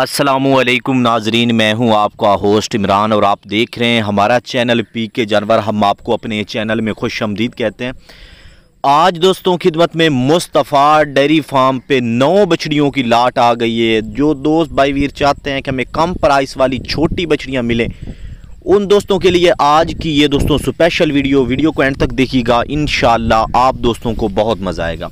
असलम नाजरीन मैं हूं आपका होस्ट इमरान और आप देख रहे हैं हमारा चैनल पी के जानवर हम आपको अपने चैनल में खुश आमदीद कहते हैं आज दोस्तों खिदमत में मुस्तफ़ा डेयरी फार्म पे नौ बछड़ियों की लाट आ गई है जो दोस्त भाई वीर चाहते हैं कि हमें कम प्राइस वाली छोटी बछड़ियाँ मिलें उन दोस्तों के लिए आज की ये दोस्तों स्पेशल वीडियो वीडियो को एंड तक देखिएगा इन आप दोस्तों को बहुत मज़ा आएगा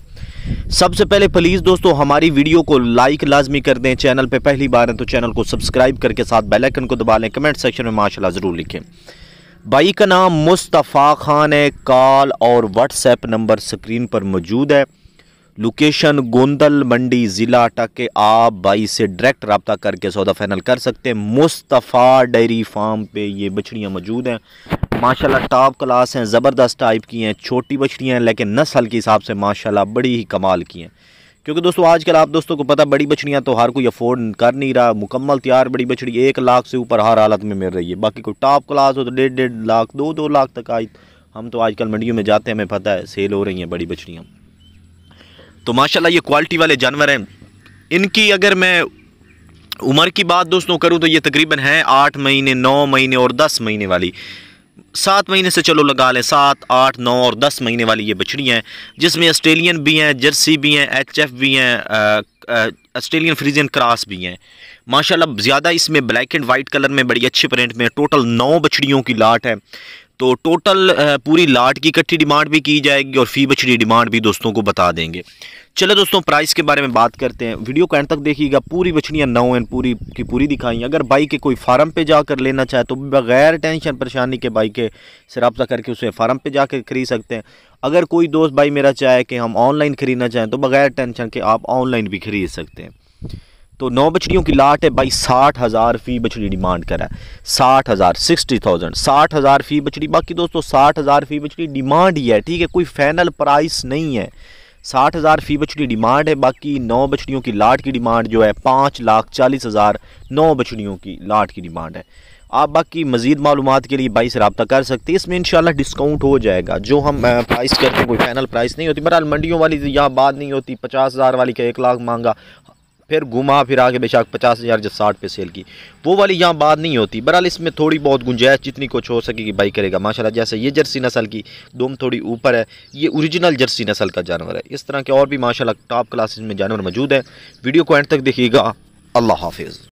सबसे पहले प्लीज़ दोस्तों हमारी वीडियो को लाइक लाजमी कर दें चैनल पर पहली बार हैं तो चैनल को सब्सक्राइब करके साथ बेलाइकन को दबा लें कमेंट सेक्शन में माशाला ज़रूर लिखें भाई का नाम मुस्तफ़ा खान है कॉल और व्हाट्सएप नंबर स्क्रीन पर मौजूद है लोकेशन गोंदल मंडी ज़िला टक आप भाई से डायरेक्ट रबता करके सौदा फैनल कर सकते हैं मुस्तफ़ा डेयरी फार्म पे ये बछड़ियाँ मौजूद हैं माशाल्लाह टॉप क्लास हैं ज़बरदस्त टाइप की हैं छोटी बछड़ियाँ हैं लेकिन नस्ल के हिसाब से माशाल्लाह बड़ी ही कमाल की हैं क्योंकि दोस्तों आजकल आप दोस्तों को पता बड़ी बछड़ियाँ तो हर कोई अफोर्ड कर नहीं रहा मुकम्मल तैयार बड़ी बछड़ी एक लाख से ऊपर हर हालत में मिल रही है बाकी कोई टॉप क्लास हो तो डेढ़ डेढ़ लाख दो दो लाख तक आई हम तो आजकल मंडियों में जाते हैं हमें पता है सेल हो रही हैं बड़ी बछड़ियाँ तो माशाल्लाह ये क्वालिटी वाले जानवर हैं इनकी अगर मैं उम्र की बात दोस्तों करूँ तो ये तकरीबन है आठ महीने नौ महीने और दस महीने वाली सात महीने से चलो लगा लें सात आठ नौ और दस महीने वाली ये बछड़ियाँ हैं जिसमें ऑस्ट्रेलियन भी हैं जर्सी भी हैं एच एफ भी हैं ऑस्ट्रेलियन फ्रीजियन क्रास भी हैं माशाल्लाह ज़्यादा इसमें ब्लैक एंड वाइट कलर में बड़ी अच्छे प्रिंट में टोटल नौ बछड़ियों की लाट है तो टोटल पूरी लाट की इकट्ठी डिमांड भी की जाएगी और फी बछड़ी डिमांड भी दोस्तों को बता देंगे चलो दोस्तों प्राइस के बारे में बात करते हैं वीडियो को एंड तक देखिएगा पूरी बछड़ियाँ नौ एंड पूरी की पूरी दिखाई अगर बाई के कोई फार्म पे जाकर लेना चाहे तो बगैर टेंशन परेशानी के बाई के से रबा करके उसे फार्म पे जाकर खरीद सकते हैं अगर कोई दोस्त भाई मेरा चाहे कि हम ऑनलाइन ख़रीदना चाहें तो बगैर टेंशन के आप ऑनलाइन भी खरीद सकते हैं तो नौ बछड़ियों की लाट है भाई साठ हज़ार फ़ी बछड़ी डिमांड करा है साठ हज़ार सिक्सटी थाउजेंड साठ हज़ार फ़ी बछड़ी बाकी दोस्तों साठ हज़ार फ़ी बछड़ी डिमांड ही है ठीक है कोई फाइनल प्राइस नहीं है साठ हज़ार फ़ी बछड़ी डिमांड है बाकी नौ बछड़ियों की लाट की डिमांड जो है पाँच लाख चालीस हज़ार नौ बछड़ियों की लाट की डिमांड है आप बाकी मजीद मालूम के लिए बाई से रबता कर सकते हैं इसमें इंशाल्लाह डिस्काउंट हो जाएगा जो हम प्राइस करते हैं कोई फाइनल प्राइस नहीं होती बहरहाल मंडियों वाली तो यहाँ बात नहीं होती पचास हज़ार वाली का एक लाख मांगा फिर घुमा फिर आगे बेशक पचास हज़ार जब साठ पे सेल की वो वाली यहाँ बात नहीं होती बहरहाल इसमें थोड़ी बहुत गुंजाइश जितनी कुछ हो सकेगी बाई करेगा माशाल्लाह जैसे ये जर्सी नस्ल की दोम थोड़ी ऊपर है ये ओरिजिनल जर्सी नस्ल का जानवर है इस तरह के और भी माशाला टॉप क्लासेस में जानवर मौजूद हैं वीडियो को एंड तक देखिएगा अल्लाह हाफिज़